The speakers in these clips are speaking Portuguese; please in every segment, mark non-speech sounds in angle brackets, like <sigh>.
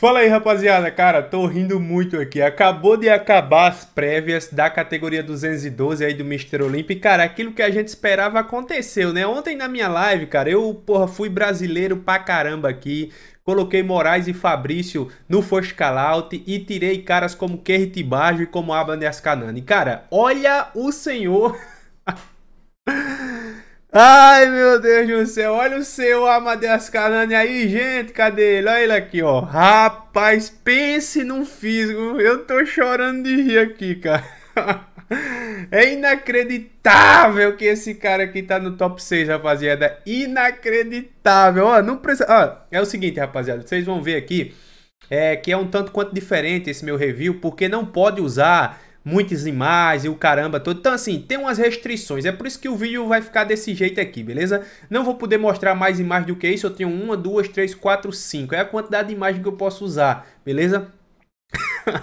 Fala aí, rapaziada. Cara, tô rindo muito aqui. Acabou de acabar as prévias da categoria 212 aí do Mr. Olympic, Cara, aquilo que a gente esperava aconteceu, né? Ontem na minha live, cara, eu, porra, fui brasileiro pra caramba aqui. Coloquei Moraes e Fabrício no First Callout e tirei caras como Kerry Bajo e como Aban Ascanani. Cara, olha o senhor... <laughs> Ai, meu Deus do céu, olha o seu Amadeus Carani aí, gente, cadê ele? Olha ele aqui, ó. Rapaz, pense num físico. Eu tô chorando de rir aqui, cara. <laughs> É inacreditável que esse cara aqui tá no top 6, rapaziada. Inacreditável. Ó, não precisa... Ó, é o seguinte, rapaziada, vocês vão ver aqui é, que é um tanto quanto diferente esse meu review, porque não pode usar muitas imagens e o caramba todo. Então, assim, tem umas restrições. É por isso que o vídeo vai ficar desse jeito aqui, beleza? Não vou poder mostrar mais imagens do que isso. Eu tenho uma, duas, três, quatro, cinco. É a quantidade de imagem que eu posso usar, beleza? <laughs>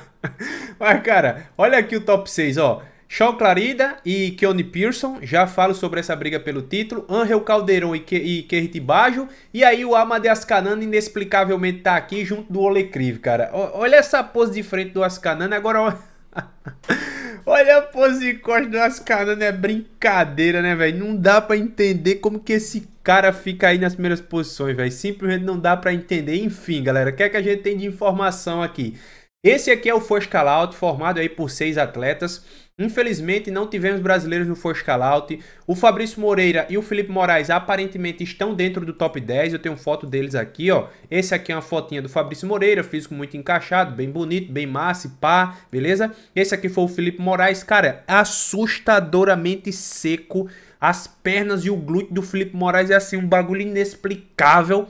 Mas, cara, olha aqui o top 6, ó. Shaw Clarida e Keone Pearson, já falo sobre essa briga pelo título. Angel Caldeirão e, Ke Bajo. E aí o Amade Ascanano inexplicavelmente tá aqui junto do Olecrive, cara. O olha essa pose de frente do Ascanano. Agora, <laughs> Olha a pose corte do Ascanano, é né? brincadeira, né, velho? Não dá para entender como que esse cara fica aí nas primeiras posições, velho. Simplesmente não dá para entender. Enfim, galera, o que é que a gente tem de informação aqui? Esse aqui é o First Call Out, formado aí por seis atletas. Infelizmente, não tivemos brasileiros no Foscalout. O Fabrício Moreira e o Felipe Moraes aparentemente estão dentro do top 10. Eu tenho foto deles aqui, ó. Esse aqui é uma fotinha do Fabrício Moreira, físico muito encaixado, bem bonito, bem massa, pá, beleza? Esse aqui foi o Felipe Moraes, cara, assustadoramente seco. As pernas e o glúteo do Felipe Moraes é assim, um bagulho inexplicável.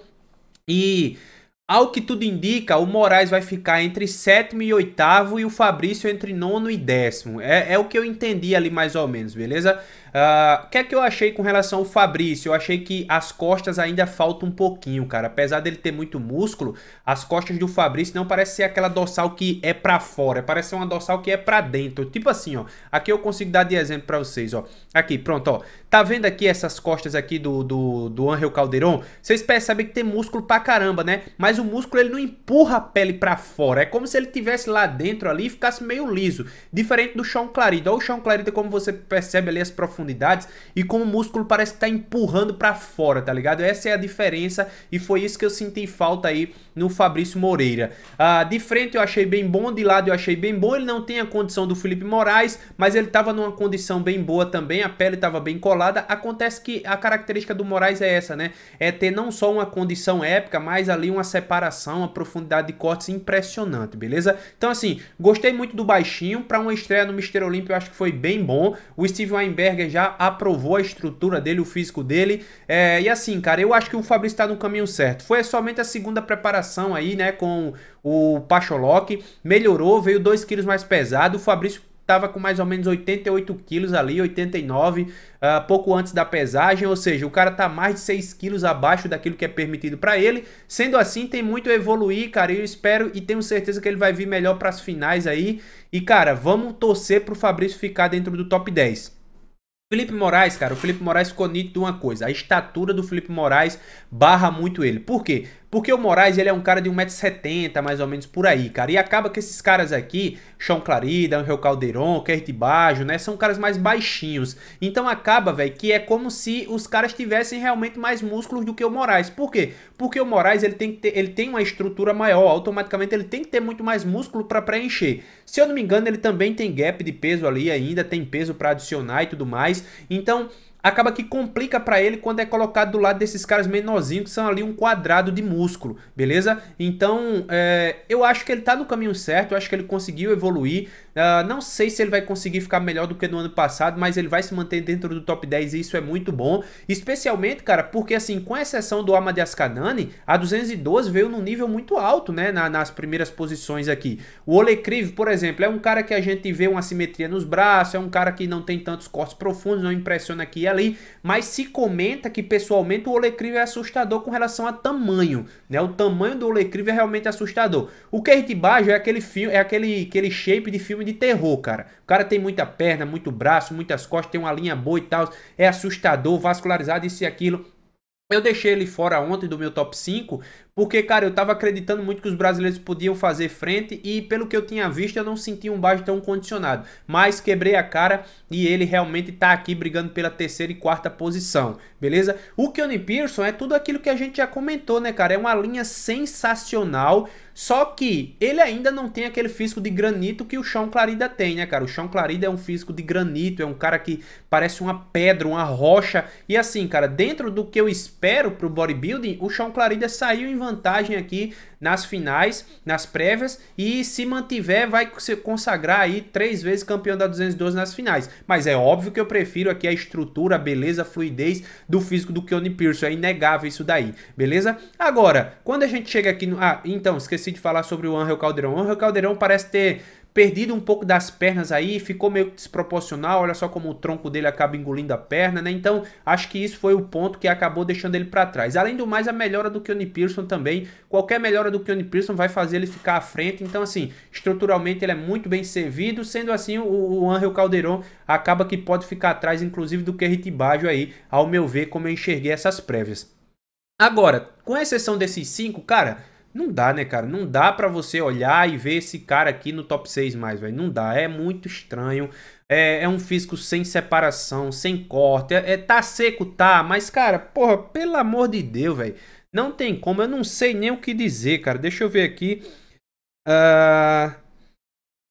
E ao que tudo indica, o Moraes vai ficar entre sétimo e oitavo e o Fabrício entre nono e décimo. É, é o que eu entendi ali mais ou menos, beleza? Ah, o que é que eu achei com relação ao Fabrício? Eu achei que as costas ainda faltam um pouquinho, cara. Apesar dele ter muito músculo, as costas do Fabrício não parece ser aquela dorsal que é para fora. Parece ser uma dorsal que é para dentro. Tipo assim, ó. Aqui eu consigo dar de exemplo para vocês, ó. Aqui, pronto, ó. Tá vendo aqui essas costas aqui do, do, do Angel Calderon? Vocês percebem que tem músculo pra caramba, né? Mas o músculo, ele não empurra a pele pra fora. É como se ele tivesse lá dentro ali e ficasse meio liso. Diferente do Sean Clarida. Olha o Sean Clarida, como você percebe ali as profundidades profundidades e como o músculo parece que tá empurrando para fora, tá ligado? Essa é a diferença e foi isso que eu senti falta aí no Fabrício Moreira. Ah, de frente eu achei bem bom, de lado eu achei bem bom, ele não tem a condição do Felipe Moraes, mas ele tava numa condição bem boa também, a pele tava bem colada. Acontece que a característica do Moraes é essa, né? É ter não só uma condição épica, mas ali uma separação, uma profundidade de cortes impressionante, beleza? Então assim, gostei muito do baixinho, para uma estreia no Mister Olímpio eu acho que foi bem bom. O Steve Weinberger já aprovou a estrutura dele, o físico dele. É, e assim, cara, eu acho que o Fabrício tá no caminho certo. Foi somente a segunda preparação aí, né, com o Pacholock Melhorou, veio 2 quilos mais pesado. O Fabrício estava com mais ou menos 88 quilos ali, 89, uh, ah, pouco antes da pesagem, ou seja, o cara tá mais de 6 quilos abaixo daquilo que é permitido para ele. Sendo assim, tem muito a evoluir, cara, eu espero e tenho certeza que ele vai vir melhor para as finais aí. E cara, vamos torcer pro Fabrício ficar dentro do top 10. Felipe Moraes, cara, o Felipe Moraes ficou nítido uma coisa. A estatura do Felipe Moraes barra muito ele. Por quê? Porque o Moraes, ele é um cara de 1,70m, mais ou menos, por aí, cara. E acaba que esses caras aqui, Sean Clarida, Angel Calderon, Kert Bajo, né? São caras mais baixinhos. Então acaba, velho, que é como se os caras tivessem realmente mais músculos do que o Moraes. Por quê? Porque o Moraes, ele tem, ter, ele tem uma estrutura maior. Automaticamente, ele tem que ter muito mais músculo para preencher. Se eu não me engano, ele também tem gap de peso ali ainda, tem peso para adicionar e tudo mais. Então acaba que complica para ele quando é colocado do lado desses caras menorzinhos, que são ali um quadrado de músculo, beleza? Então, é, eu acho que ele tá no caminho certo, eu acho que ele conseguiu evoluir, Uh, não sei se ele vai conseguir ficar melhor do que no ano passado, mas ele vai se manter dentro do top 10 e isso é muito bom. Especialmente, cara, porque assim, com exceção do Amade Ascanani, a 212 veio num nível muito alto, né? Na, nas primeiras posições aqui. O Olecrive, por exemplo, é um cara que a gente vê uma simetria nos braços, é um cara que não tem tantos cortes profundos, não impressiona aqui e ali, mas se comenta que pessoalmente o Olecrive é assustador com relação a tamanho, né? O tamanho do Olecrive é realmente assustador. O Kate Bajo é aquele filme, é aquele, aquele shape de filme de terror, cara. O cara tem muita perna, muito braço, muitas costas, tem uma linha boa e tal. É assustador, vascularizado, isso e aquilo. Eu deixei ele fora ontem do meu top 5, porque, cara, eu tava acreditando muito que os brasileiros podiam fazer frente e, pelo que eu tinha visto, eu não senti um baixo tão condicionado. Mas quebrei a cara e ele realmente tá aqui brigando pela terceira e quarta posição, beleza? O Keone Pearson é tudo aquilo que a gente já comentou, né, cara? É uma linha sensacional só que ele ainda não tem aquele físico de granito que o Chão Clarida tem, né, cara? O Chão Clarida é um físico de granito, é um cara que parece uma pedra, uma rocha. E assim, cara, dentro do que eu espero pro bodybuilding, o Chão Clarida saiu em vantagem aqui nas finais, nas prévias, e se mantiver, vai se consagrar aí três vezes campeão da 212 nas finais. Mas é óbvio que eu prefiro aqui a estrutura, a beleza, a fluidez do físico do Keone Pearson. É inegável isso daí, beleza? Agora, quando a gente chega aqui no. Ah, então, esqueci esqueci de falar sobre o Angel Caldeirão. O Angel Caldeirão parece ter perdido um pouco das pernas aí, ficou meio desproporcional, olha só como o tronco dele acaba engolindo a perna, né? Então, acho que isso foi o ponto que acabou deixando ele para trás. Além do mais, a melhora do Keone Pearson também, qualquer melhora do Keone Pearson vai fazer ele ficar à frente, então assim, estruturalmente ele é muito bem servido, sendo assim, o, o Angel Calderon acaba que pode ficar atrás, inclusive, do Kerrit Bajo aí, ao meu ver, como eu enxerguei essas prévias. Agora, com exceção desses cinco, cara, não dá, né, cara? Não dá para você olhar e ver esse cara aqui no top 6 mais, velho. Não dá, é muito estranho. É, é um físico sem separação, sem corte. É, é, tá seco, tá, mas, cara, porra, pelo amor de Deus, velho. Não tem como, eu não sei nem o que dizer, cara. Deixa eu ver aqui. Uh,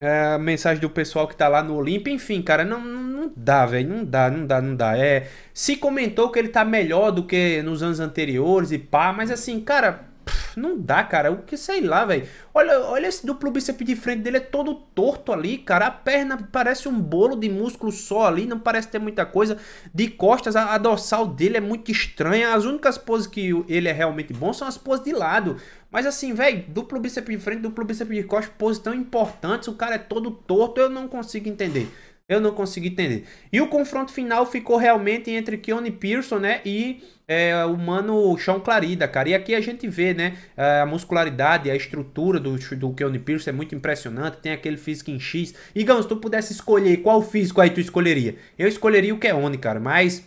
uh, mensagem do pessoal que tá lá no Olimpo. Enfim, cara, não, não dá, velho. Não dá, não dá, não dá. É, se comentou que ele tá melhor do que nos anos anteriores e pá, mas assim, cara não dá, cara. O que sei lá, velho. Olha, olha esse duplo bíceps de frente dele, é todo torto ali, cara. A perna parece um bolo de músculo só ali, não parece ter muita coisa. De costas, a, a dorsal dele é muito estranha. As únicas poses que ele é realmente bom são as poses de lado. Mas assim, velho, duplo bíceps de frente, duplo bíceps de costas, poses tão importantes. O cara é todo torto, eu não consigo entender. Eu não consegui entender. E o confronto final ficou realmente entre Keone Pearson, né? E é, o mano Sean Clarida, cara. E aqui a gente vê, né, é, a muscularidade, a estrutura do, do Keone Pearson é muito impressionante, tem aquele físico em X. Igão, se tu pudesse escolher qual físico aí tu escolheria? Eu escolheria o Keone, cara, mas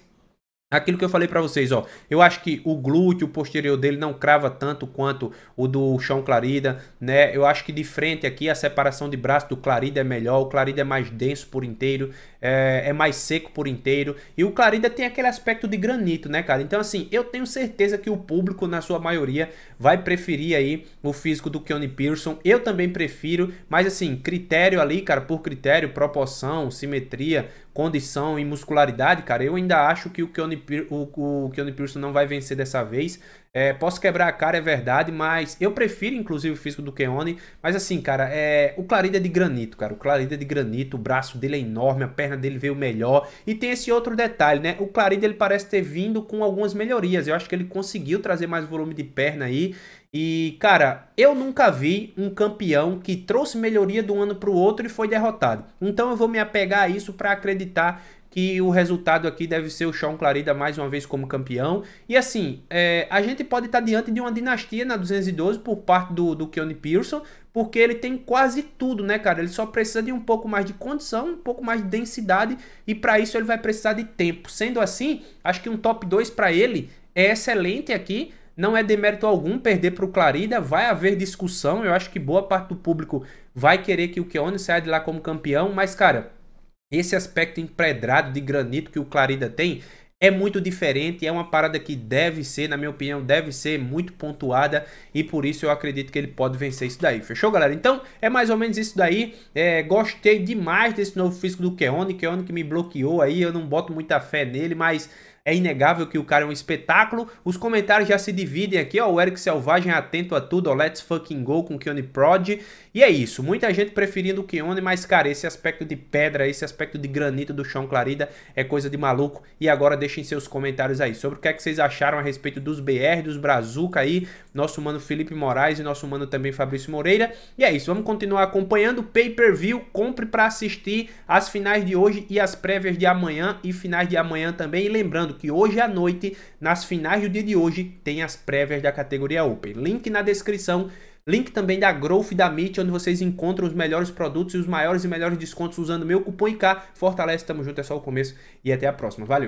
Aquilo que eu falei para vocês, ó, eu acho que o glúteo posterior dele não crava tanto quanto o do chão Clarida, né? Eu acho que de frente aqui a separação de braço do Clarida é melhor, o Clarida é mais denso por inteiro, é, é mais seco por inteiro, e o Clarida tem aquele aspecto de granito, né, cara? Então, assim, eu tenho certeza que o público, na sua maioria, vai preferir aí o físico do Keone Pearson, eu também prefiro, mas assim, critério ali, cara, por critério, proporção, simetria, condição e muscularidade, cara, eu ainda acho que o Keone, o, o Keone Pearson não vai vencer dessa vez. É, posso quebrar a cara, é verdade, mas eu prefiro, inclusive, o físico do Keone. Mas assim, cara, é, o Clarida é de granito, cara. O Clarida é de granito, o braço dele é enorme, a perna dele veio melhor. E tem esse outro detalhe, né? O Clarida, ele parece ter vindo com algumas melhorias. Eu acho que ele conseguiu trazer mais volume de perna aí. E, cara, eu nunca vi um campeão que trouxe melhoria de um ano para o outro e foi derrotado. Então eu vou me apegar a isso para acreditar que o resultado aqui deve ser o Sean Clarida mais uma vez como campeão. E assim, é, a gente pode estar diante de uma dinastia na 212 por parte do, do Keone Pearson, porque ele tem quase tudo, né, cara? Ele só precisa de um pouco mais de condição, um pouco mais de densidade, e para isso ele vai precisar de tempo. Sendo assim, acho que um top 2 para ele é excelente aqui, não é demérito algum perder para o Clarida, vai haver discussão, eu acho que boa parte do público vai querer que o Keone saia de lá como campeão, mas cara, esse aspecto empedrado de granito que o Clarida tem é muito diferente, é uma parada que deve ser, na minha opinião, deve ser muito pontuada e por isso eu acredito que ele pode vencer isso daí, fechou galera? Então é mais ou menos isso daí, é, gostei demais desse novo físico do Keone, Keone que me bloqueou aí, eu não boto muita fé nele, mas é inegável que o cara é um espetáculo. Os comentários já se dividem aqui, ó. O Eric Selvagem atento a tudo, ó. Let's fucking go com o Keone Prod. E é isso. Muita gente preferindo o Keone, mas, cara, esse aspecto de pedra, esse aspecto de granito do chão Clarida é coisa de maluco. E agora deixem seus comentários aí sobre o que é que vocês acharam a respeito dos BR, dos Brazuca aí, nosso mano Felipe Moraes e nosso mano também Fabrício Moreira. E é isso. Vamos continuar acompanhando. Pay-per-view, compre para assistir as finais de hoje e as prévias de amanhã e finais de amanhã também. E lembrando, que hoje à noite, nas finais do dia de hoje, tem as prévias da categoria Open. Link na descrição. Link também da Growth da Meet, onde vocês encontram os melhores produtos e os maiores e melhores descontos usando meu cupom IK. Fortalece, tamo junto, é só o começo e até a próxima. Valeu!